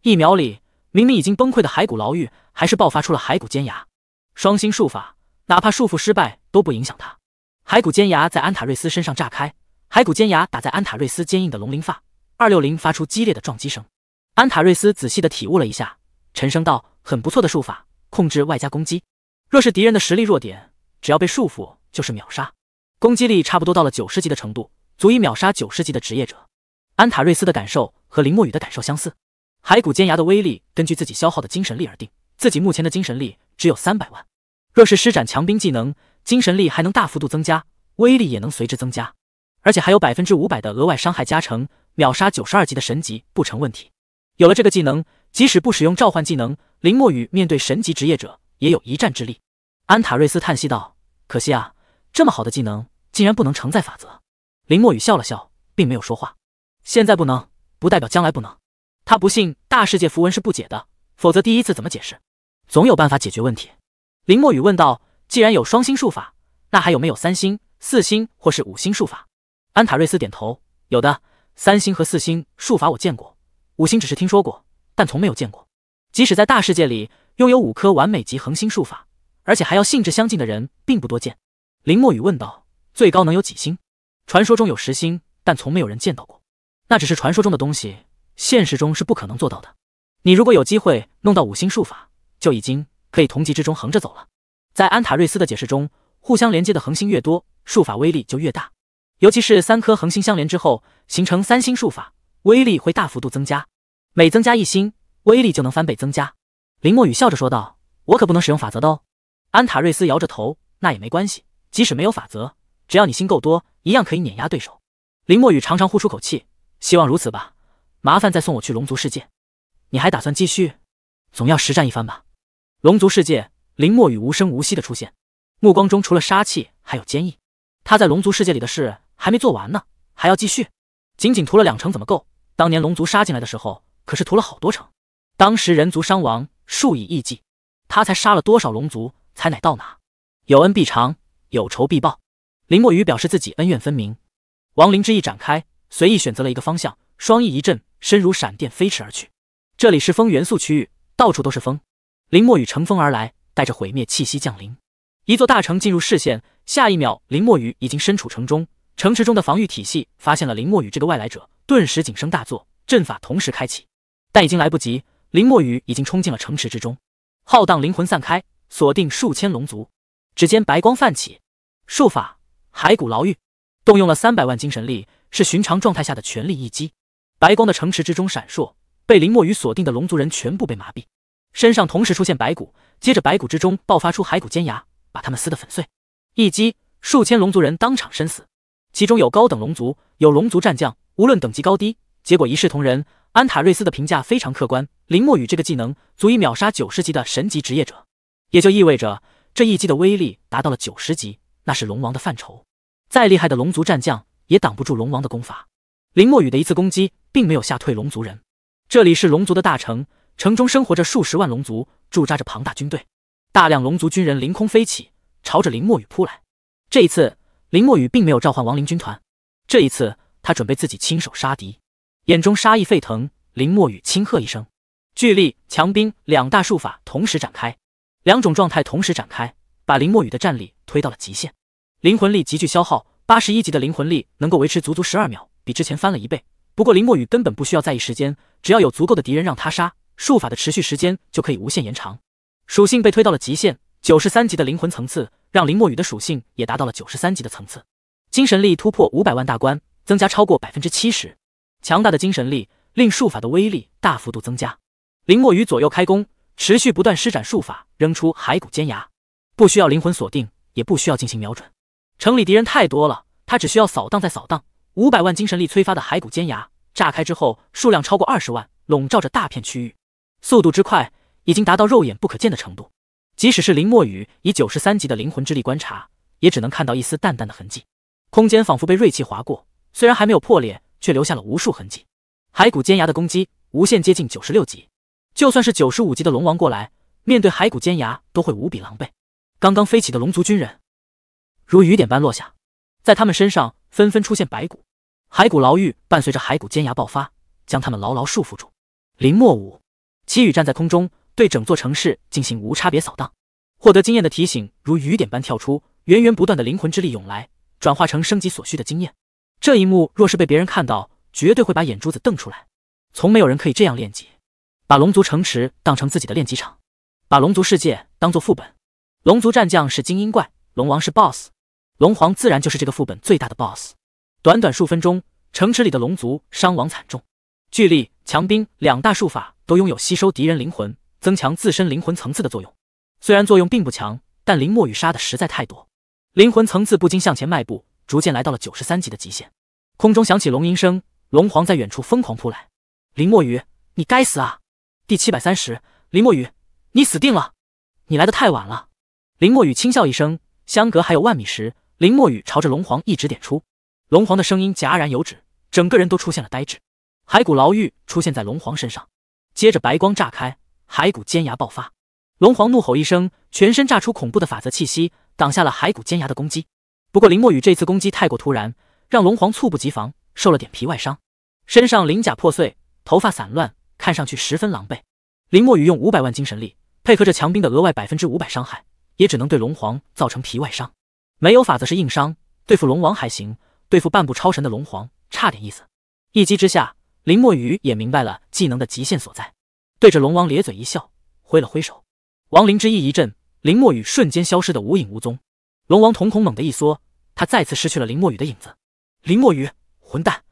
一秒里，明明已经崩溃的骸骨牢狱还是爆发出了骸骨尖牙双星术法，哪怕束缚失败都不影响它。骸骨尖牙在安塔瑞斯身上炸开，骸骨尖牙打在安塔瑞斯坚硬的龙鳞发。二六零发出激烈的撞击声，安塔瑞斯仔细的体悟了一下，沉声道：“很不错的术法，控制外加攻击。若是敌人的实力弱点，只要被束缚，就是秒杀。攻击力差不多到了九十级的程度，足以秒杀九十级的职业者。”安塔瑞斯的感受和林墨雨的感受相似，骸骨尖牙的威力根据自己消耗的精神力而定，自己目前的精神力只有三百万，若是施展强兵技能，精神力还能大幅度增加，威力也能随之增加，而且还有百分之五百的额外伤害加成。秒杀九十二级的神级不成问题。有了这个技能，即使不使用召唤技能，林墨雨面对神级职业者也有一战之力。安塔瑞斯叹息道：“可惜啊，这么好的技能竟然不能承载法则。”林墨雨笑了笑，并没有说话。现在不能，不代表将来不能。他不信大世界符文是不解的，否则第一次怎么解释？总有办法解决问题。林墨雨问道：“既然有双星术法，那还有没有三星、四星或是五星术法？”安塔瑞斯点头：“有的。”三星和四星术法我见过，五星只是听说过，但从没有见过。即使在大世界里，拥有五颗完美级恒星术法，而且还要性质相近的人并不多见。林墨雨问道：“最高能有几星？”传说中有十星，但从没有人见到过，那只是传说中的东西，现实中是不可能做到的。你如果有机会弄到五星术法，就已经可以同级之中横着走了。在安塔瑞斯的解释中，互相连接的恒星越多，术法威力就越大，尤其是三颗恒星相连之后。形成三星术法，威力会大幅度增加，每增加一星，威力就能翻倍增加。林墨雨笑着说道：“我可不能使用法则的哦。”安塔瑞斯摇着头：“那也没关系，即使没有法则，只要你星够多，一样可以碾压对手。”林墨雨长长呼出口气：“希望如此吧。麻烦再送我去龙族世界，你还打算继续？总要实战一番吧。”龙族世界，林墨雨无声无息的出现，目光中除了杀气，还有坚毅。他在龙族世界里的事还没做完呢，还要继续。仅仅屠了两城怎么够？当年龙族杀进来的时候，可是屠了好多城。当时人族伤亡数以亿计，他才杀了多少龙族才乃到哪？有恩必偿，有仇必报。林墨雨表示自己恩怨分明。亡灵之翼展开，随意选择了一个方向，双翼一震，身如闪电飞驰而去。这里是风元素区域，到处都是风。林墨雨乘风而来，带着毁灭气息降临。一座大城进入视线，下一秒，林墨雨已经身处城中。城池中的防御体系发现了林墨雨这个外来者，顿时警声大作，阵法同时开启，但已经来不及，林墨雨已经冲进了城池之中，浩荡灵魂散开，锁定数千龙族。只见白光泛起，术法骸骨牢狱，动用了三百万精神力，是寻常状态下的全力一击。白光的城池之中闪烁，被林墨雨锁定的龙族人全部被麻痹，身上同时出现白骨，接着白骨之中爆发出骸骨尖牙，把他们撕得粉碎。一击，数千龙族人当场身死。其中有高等龙族，有龙族战将，无论等级高低，结果一视同仁。安塔瑞斯的评价非常客观。林墨雨这个技能足以秒杀九十级的神级职业者，也就意味着这一击的威力达到了九十级，那是龙王的范畴。再厉害的龙族战将也挡不住龙王的攻法。林墨雨的一次攻击并没有吓退龙族人。这里是龙族的大城，城中生活着数十万龙族，驻扎着庞大军队。大量龙族军人凌空飞起，朝着林墨雨扑来。这一次。林墨雨并没有召唤亡灵军团，这一次他准备自己亲手杀敌，眼中杀意沸腾。林墨雨轻喝一声，巨力强兵两大术法同时展开，两种状态同时展开，把林墨雨的战力推到了极限。灵魂力急剧消耗，八十一级的灵魂力能够维持足足十二秒，比之前翻了一倍。不过林墨雨根本不需要在意时间，只要有足够的敌人让他杀，术法的持续时间就可以无限延长。属性被推到了极限，九十三级的灵魂层次。让林墨雨的属性也达到了九十三级的层次，精神力突破五百万大关，增加超过百分之七十。强大的精神力令术法的威力大幅度增加。林墨雨左右开弓，持续不断施展术法，扔出骸骨尖牙，不需要灵魂锁定，也不需要进行瞄准。城里敌人太多了，他只需要扫荡再扫荡。五百万精神力催发的骸骨尖牙炸开之后，数量超过二十万，笼罩着大片区域，速度之快已经达到肉眼不可见的程度。即使是林墨雨以九十三级的灵魂之力观察，也只能看到一丝淡淡的痕迹。空间仿佛被锐气划过，虽然还没有破裂，却留下了无数痕迹。骸骨尖牙的攻击无限接近九十六级，就算是九十五级的龙王过来，面对骸骨尖牙都会无比狼狈。刚刚飞起的龙族军人如雨点般落下，在他们身上纷纷出现白骨。骸骨牢狱伴随着骸骨尖牙爆发，将他们牢牢束缚住。林墨舞、七雨站在空中。对整座城市进行无差别扫荡，获得经验的提醒如雨点般跳出，源源不断的灵魂之力涌来，转化成升级所需的经验。这一幕若是被别人看到，绝对会把眼珠子瞪出来。从没有人可以这样练级，把龙族城池当成自己的练级场，把龙族世界当做副本。龙族战将是精英怪，龙王是 boss，龙皇自然就是这个副本最大的 boss。短短数分钟，城池里的龙族伤亡惨重，巨力、强兵两大术法都拥有吸收敌人灵魂。增强自身灵魂层次的作用，虽然作用并不强，但林墨雨杀的实在太多，灵魂层次不禁向前迈步，逐渐来到了九十三级的极限。空中响起龙吟声，龙皇在远处疯狂扑来。林墨雨，你该死啊！第七百三十，林墨雨，你死定了！你来的太晚了。林墨雨轻笑一声，相隔还有万米时，林墨雨朝着龙皇一指点出。龙皇的声音戛然有止，整个人都出现了呆滞。骸骨牢狱出现在龙皇身上，接着白光炸开。骸骨尖牙爆发，龙皇怒吼一声，全身炸出恐怖的法则气息，挡下了骸骨尖牙的攻击。不过林墨雨这次攻击太过突然，让龙皇猝不及防，受了点皮外伤，身上鳞甲破碎，头发散乱，看上去十分狼狈。林墨雨用五百万精神力配合着强兵的额外百分之五百伤害，也只能对龙皇造成皮外伤。没有法则是硬伤，对付龙王还行，对付半步超神的龙皇差点意思。一击之下，林墨雨也明白了技能的极限所在。对着龙王咧嘴一笑，挥了挥手，亡灵之翼一震，林墨雨瞬间消失的无影无踪。龙王瞳孔猛地一缩，他再次失去了林墨雨的影子。林墨雨，混蛋！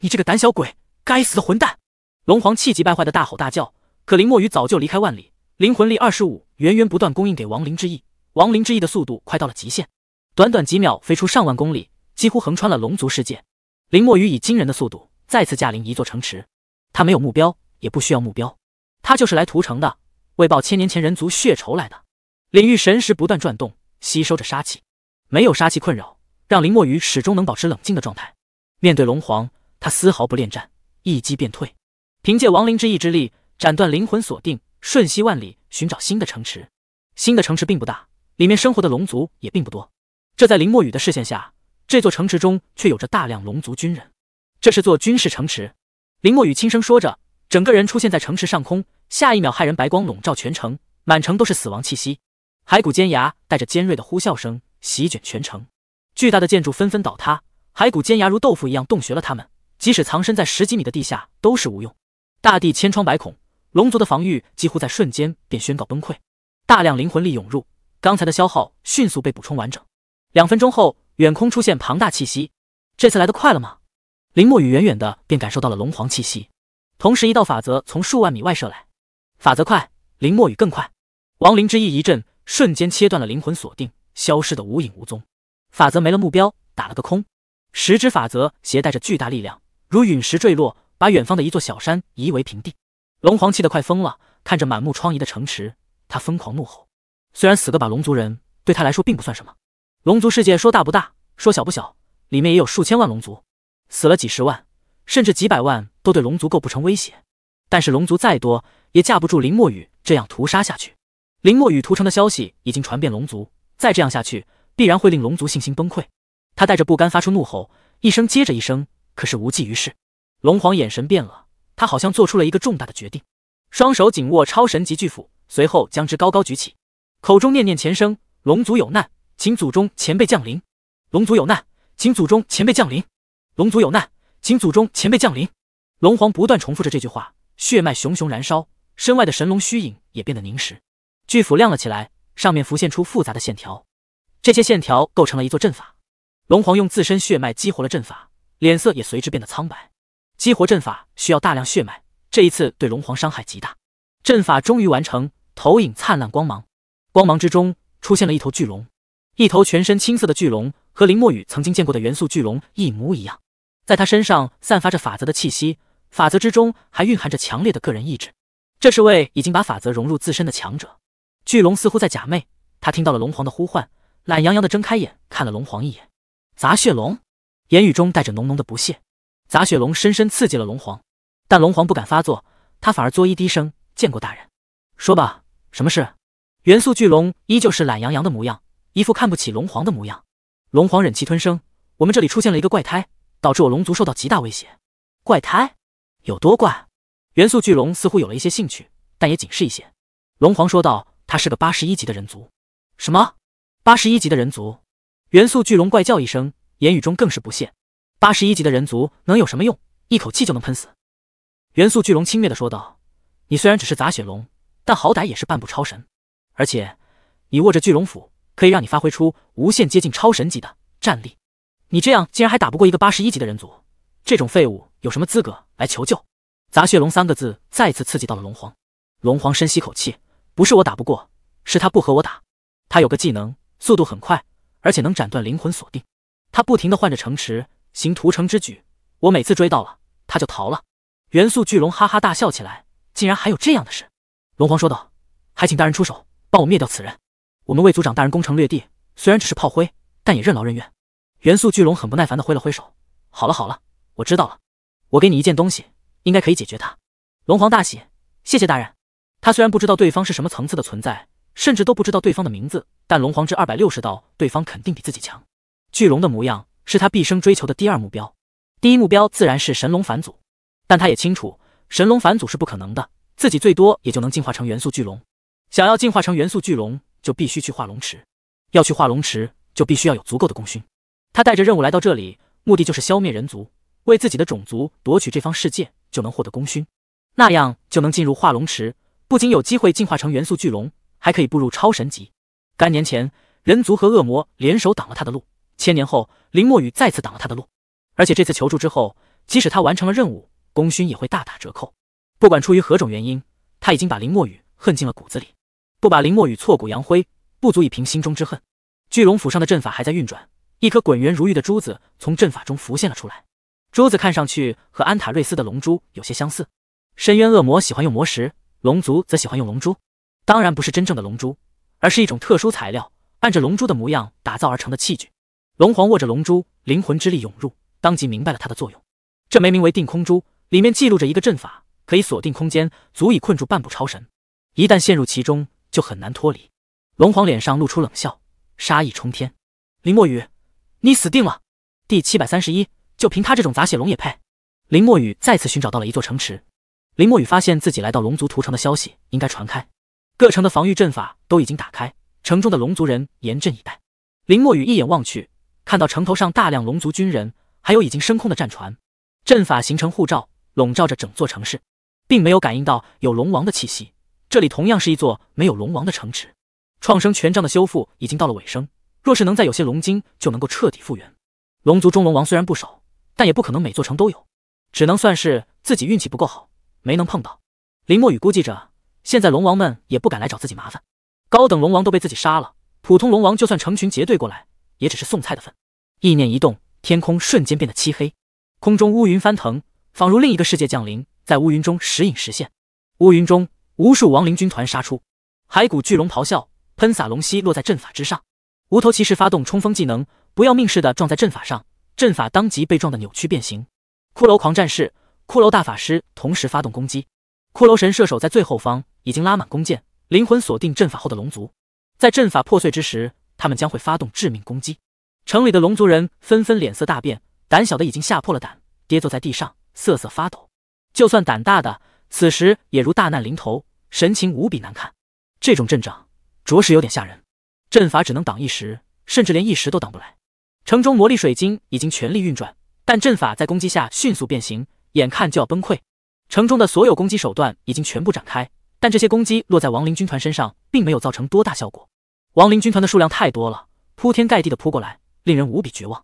你这个胆小鬼！该死的混蛋！龙皇气急败坏的大吼大叫。可林墨雨早就离开万里，灵魂力二十五源源不断供应给亡灵之翼，亡灵之翼的速度快到了极限，短短几秒飞出上万公里，几乎横穿了龙族世界。林墨雨以惊人的速度再次驾临一座城池，他没有目标，也不需要目标。他就是来屠城的，为报千年前人族血仇来的。领域神识不断转动，吸收着杀气，没有杀气困扰，让林墨雨始终能保持冷静的状态。面对龙皇，他丝毫不恋战，一击便退。凭借亡灵之翼之力，斩断灵魂锁定，瞬息万里，寻找新的城池。新的城池并不大，里面生活的龙族也并不多。这在林墨雨的视线下，这座城池中却有着大量龙族军人。这是座军事城池。林墨雨轻声说着。整个人出现在城池上空，下一秒，骇人白光笼罩全城，满城都是死亡气息。骸骨尖牙带着尖锐的呼啸声席卷全城，巨大的建筑纷纷倒塌，骸骨尖牙如豆腐一样洞穴了他们，即使藏身在十几米的地下都是无用。大地千疮百孔，龙族的防御几乎在瞬间便宣告崩溃，大量灵魂力涌入，刚才的消耗迅速被补充完整。两分钟后，远空出现庞大气息，这次来得快了吗？林墨雨远远的便感受到了龙皇气息。同时，一道法则从数万米外射来，法则快，林墨雨更快，亡灵之翼一震，瞬间切断了灵魂锁定，消失的无影无踪。法则没了目标，打了个空。十之法则携带着巨大力量，如陨石坠落，把远方的一座小山夷为平地。龙皇气得快疯了，看着满目疮痍的城池，他疯狂怒吼。虽然死个把龙族人对他来说并不算什么，龙族世界说大不大，说小不小，里面也有数千万龙族，死了几十万。甚至几百万都对龙族构不成威胁，但是龙族再多也架不住林墨雨这样屠杀下去。林墨雨屠城的消息已经传遍龙族，再这样下去必然会令龙族信心崩溃。他带着不甘发出怒吼，一声接着一声，可是无济于事。龙皇眼神变了，他好像做出了一个重大的决定，双手紧握超神级巨斧，随后将之高高举起，口中念念前生：龙族有难，请祖宗前辈降临；龙族有难，请祖宗前辈降临；龙族有难。请祖宗前辈降临！龙皇不断重复着这句话，血脉熊熊燃烧，身外的神龙虚影也变得凝实。巨斧亮了起来，上面浮现出复杂的线条，这些线条构成了一座阵法。龙皇用自身血脉激活了阵法，脸色也随之变得苍白。激活阵法需要大量血脉，这一次对龙皇伤害极大。阵法终于完成，投影灿烂光芒，光芒之中出现了一头巨龙，一头全身青色的巨龙，和林墨雨曾经见过的元素巨龙一模一样。在他身上散发着法则的气息，法则之中还蕴含着强烈的个人意志。这是位已经把法则融入自身的强者。巨龙似乎在假寐，他听到了龙皇的呼唤，懒洋洋的睁开眼，看了龙皇一眼。杂血龙，言语中带着浓浓的不屑。杂血龙深深刺激了龙皇，但龙皇不敢发作，他反而作揖低声：“见过大人，说吧，什么事？”元素巨龙依旧是懒洋洋的模样，一副看不起龙皇的模样。龙皇忍气吞声：“我们这里出现了一个怪胎。”导致我龙族受到极大威胁。怪胎，有多怪？元素巨龙似乎有了一些兴趣，但也仅是一些。龙皇说道：“他是个八十一级的人族。”什么？八十一级的人族？元素巨龙怪叫一声，言语中更是不屑：“八十一级的人族能有什么用？一口气就能喷死！”元素巨龙轻蔑的说道：“你虽然只是杂血龙，但好歹也是半步超神，而且你握着巨龙斧，可以让你发挥出无限接近超神级的战力。”你这样竟然还打不过一个八十一级的人族，这种废物有什么资格来求救？“杂血龙”三个字再次刺激到了龙皇。龙皇深吸口气，不是我打不过，是他不和我打。他有个技能，速度很快，而且能斩断灵魂锁定。他不停地换着城池，行屠城之举。我每次追到了，他就逃了。元素巨龙哈哈大笑起来，竟然还有这样的事！龙皇说道：“还请大人出手，帮我灭掉此人。我们魏族长大人攻城略地，虽然只是炮灰，但也任劳任怨。”元素巨龙很不耐烦的挥了挥手，好了好了，我知道了，我给你一件东西，应该可以解决它。龙皇大喜，谢谢大人。他虽然不知道对方是什么层次的存在，甚至都不知道对方的名字，但龙皇之二百六十道，对方肯定比自己强。巨龙的模样是他毕生追求的第二目标，第一目标自然是神龙返祖。但他也清楚，神龙返祖是不可能的，自己最多也就能进化成元素巨龙。想要进化成元素巨龙，就必须去化龙池。要去化龙池，就必须要有足够的功勋。他带着任务来到这里，目的就是消灭人族，为自己的种族夺取这方世界，就能获得功勋，那样就能进入化龙池，不仅有机会进化成元素巨龙，还可以步入超神级。千年前，人族和恶魔联手挡了他的路；千年后，林墨雨再次挡了他的路。而且这次求助之后，即使他完成了任务，功勋也会大打折扣。不管出于何种原因，他已经把林墨雨恨进了骨子里，不把林墨雨挫骨扬灰，不足以平心中之恨。巨龙府上的阵法还在运转。一颗滚圆如玉的珠子从阵法中浮现了出来，珠子看上去和安塔瑞斯的龙珠有些相似。深渊恶魔喜欢用魔石，龙族则喜欢用龙珠，当然不是真正的龙珠，而是一种特殊材料，按着龙珠的模样打造而成的器具。龙皇握着龙珠，灵魂之力涌入，当即明白了它的作用。这枚名为定空珠，里面记录着一个阵法，可以锁定空间，足以困住半步超神。一旦陷入其中，就很难脱离。龙皇脸上露出冷笑，杀意冲天。林墨雨。你死定了！第七百三十一，就凭他这种杂血龙也配？林墨雨再次寻找到了一座城池，林墨雨发现自己来到龙族屠城的消息应该传开，各城的防御阵法都已经打开，城中的龙族人严阵以待。林墨雨一眼望去，看到城头上大量龙族军人，还有已经升空的战船，阵法形成护罩，笼罩着整座城市，并没有感应到有龙王的气息。这里同样是一座没有龙王的城池。创生权杖的修复已经到了尾声。若是能再有些龙筋，就能够彻底复原。龙族中龙王虽然不少，但也不可能每座城都有，只能算是自己运气不够好，没能碰到。林墨雨估计着，现在龙王们也不敢来找自己麻烦。高等龙王都被自己杀了，普通龙王就算成群结队过来，也只是送菜的份。意念一动，天空瞬间变得漆黑，空中乌云翻腾，仿如另一个世界降临。在乌云中时隐时现，乌云中无数亡灵军团杀出，骸骨巨龙咆哮，喷洒龙息落在阵法之上。无头骑士发动冲锋技能，不要命似的撞在阵法上，阵法当即被撞得扭曲变形。骷髅狂战士、骷髅大法师同时发动攻击，骷髅神射手在最后方已经拉满弓箭，灵魂锁定阵法后的龙族，在阵法破碎之时，他们将会发动致命攻击。城里的龙族人纷纷脸色大变，胆小的已经吓破了胆，跌坐在地上瑟瑟发抖；就算胆大的，此时也如大难临头，神情无比难看。这种阵仗着实有点吓人。阵法只能挡一时，甚至连一时都挡不来。城中魔力水晶已经全力运转，但阵法在攻击下迅速变形，眼看就要崩溃。城中的所有攻击手段已经全部展开，但这些攻击落在亡灵军团身上，并没有造成多大效果。亡灵军团的数量太多了，铺天盖地的扑过来，令人无比绝望。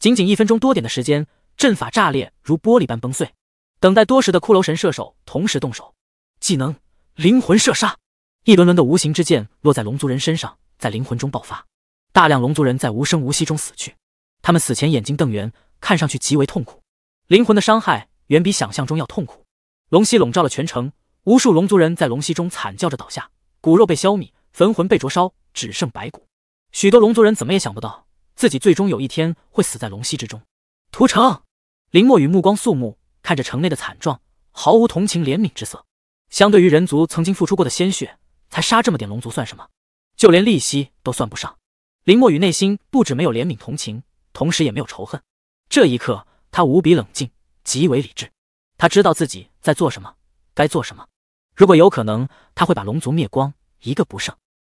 仅仅一分钟多点的时间，阵法炸裂如玻璃般崩碎。等待多时的骷髅神射手同时动手，技能灵魂射杀，一轮轮的无形之剑落在龙族人身上。在灵魂中爆发，大量龙族人在无声无息中死去。他们死前眼睛瞪圆，看上去极为痛苦。灵魂的伤害远比想象中要痛苦。龙息笼罩了全城，无数龙族人在龙息中惨叫着倒下，骨肉被消弭，魂被灼烧，只剩白骨。许多龙族人怎么也想不到，自己最终有一天会死在龙息之中。屠城！林墨雨目光肃穆，看着城内的惨状，毫无同情怜悯之色。相对于人族曾经付出过的鲜血，才杀这么点龙族算什么？就连利息都算不上。林墨雨内心不止没有怜悯同情，同时也没有仇恨。这一刻，他无比冷静，极为理智。他知道自己在做什么，该做什么。如果有可能，他会把龙族灭光，一个不剩。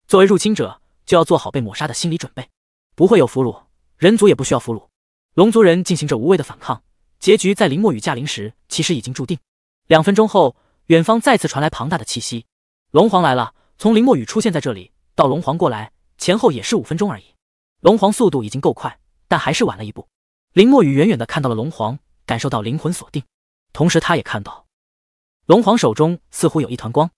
作为入侵者，就要做好被抹杀的心理准备，不会有俘虏，人族也不需要俘虏。龙族人进行着无谓的反抗，结局在林墨雨驾临时其实已经注定。两分钟后，远方再次传来庞大的气息，龙皇来了。从林墨雨出现在这里。到龙皇过来前后也是五分钟而已，龙皇速度已经够快，但还是晚了一步。林墨雨远远的看到了龙皇，感受到灵魂锁定，同时他也看到龙皇手中似乎有一团光，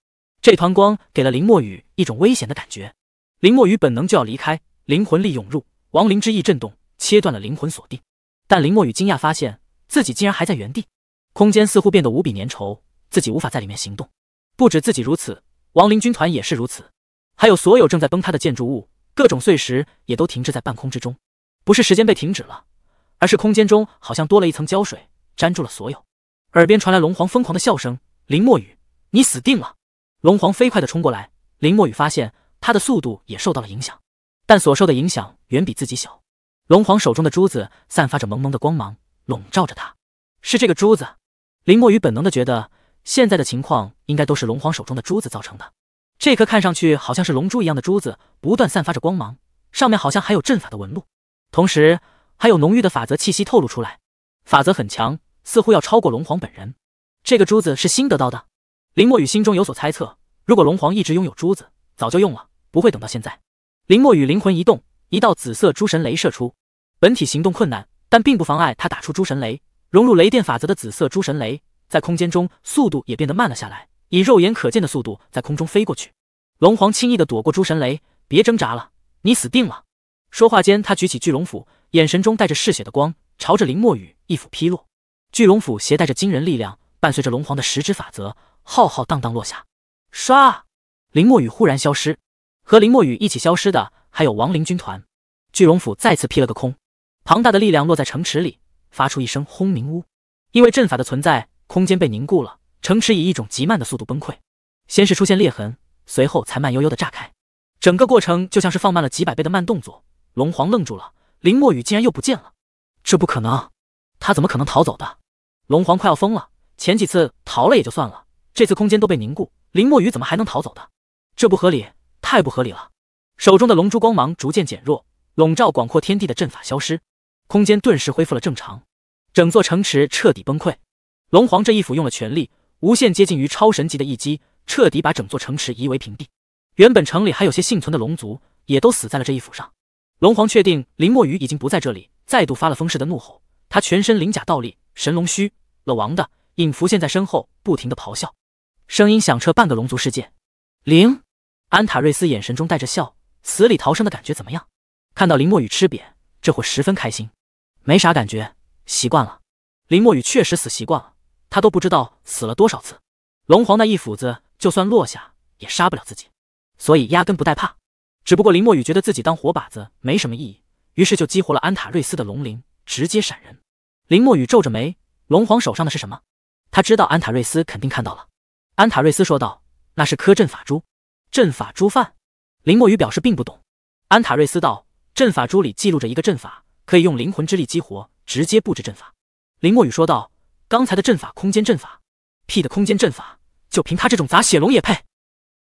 这团光给了林墨雨一种危险的感觉。林墨雨本能就要离开，灵魂力涌入亡灵之翼震动，切断了灵魂锁定。但林墨雨惊讶发现自己竟然还在原地，空间似乎变得无比粘稠，自己无法在里面行动。不止自己如此，亡灵军团也是如此。还有所有正在崩塌的建筑物，各种碎石也都停滞在半空之中，不是时间被停止了，而是空间中好像多了一层胶水，粘住了所有。耳边传来龙皇疯狂的笑声：“林墨雨，你死定了！”龙皇飞快的冲过来，林墨雨发现他的速度也受到了影响，但所受的影响远比自己小。龙皇手中的珠子散发着蒙蒙的光芒，笼罩着他。是这个珠子，林墨雨本能的觉得现在的情况应该都是龙皇手中的珠子造成的。这颗看上去好像是龙珠一样的珠子，不断散发着光芒，上面好像还有阵法的纹路，同时还有浓郁的法则气息透露出来，法则很强，似乎要超过龙皇本人。这个珠子是新得到的，林墨雨心中有所猜测。如果龙皇一直拥有珠子，早就用了，不会等到现在。林墨雨灵魂一动，一道紫色诸神雷射出，本体行动困难，但并不妨碍他打出诸神雷。融入雷电法则的紫色诸神雷，在空间中速度也变得慢了下来，以肉眼可见的速度在空中飞过去。龙皇轻易的躲过诸神雷，别挣扎了，你死定了！说话间，他举起巨龙斧，眼神中带着嗜血的光，朝着林墨雨一斧劈落。巨龙斧携带着惊人力量，伴随着龙皇的十指法则，浩浩荡荡落下。唰！林墨雨忽然消失，和林墨雨一起消失的还有亡灵军团。巨龙斧再次劈了个空，庞大的力量落在城池里，发出一声轰鸣。呜！因为阵法的存在，空间被凝固了，城池以一种极慢的速度崩溃，先是出现裂痕。随后才慢悠悠的炸开，整个过程就像是放慢了几百倍的慢动作。龙皇愣住了，林墨雨竟然又不见了，这不可能，他怎么可能逃走的？龙皇快要疯了，前几次逃了也就算了，这次空间都被凝固，林墨雨怎么还能逃走的？这不合理，太不合理了！手中的龙珠光芒逐渐减弱，笼罩广阔天地的阵法消失，空间顿时恢复了正常，整座城池彻底崩溃。龙皇这一斧用了全力，无限接近于超神级的一击。彻底把整座城池夷为平地。原本城里还有些幸存的龙族，也都死在了这一斧上。龙皇确定林墨雨已经不在这里，再度发了疯似的怒吼。他全身鳞甲倒立，神龙虚，了王的影浮现在身后，不停的咆哮，声音响彻半个龙族世界。零安塔瑞斯眼神中带着笑：“死里逃生的感觉怎么样？”看到林墨雨吃瘪，这货十分开心。没啥感觉，习惯了。林墨雨确实死习惯了，他都不知道死了多少次。龙皇那一斧子。就算落下也杀不了自己，所以压根不带怕。只不过林墨雨觉得自己当活靶子没什么意义，于是就激活了安塔瑞斯的龙鳞，直接闪人。林墨雨皱着眉：“龙皇手上的是什么？”他知道安塔瑞斯肯定看到了。安塔瑞斯说道：“那是柯阵法珠。”阵法珠范？林墨雨表示并不懂。安塔瑞斯道：“阵法珠里记录着一个阵法，可以用灵魂之力激活，直接布置阵法。”林墨雨说道：“刚才的阵法，空间阵法？屁的空间阵法！”就凭他这种杂血龙也配？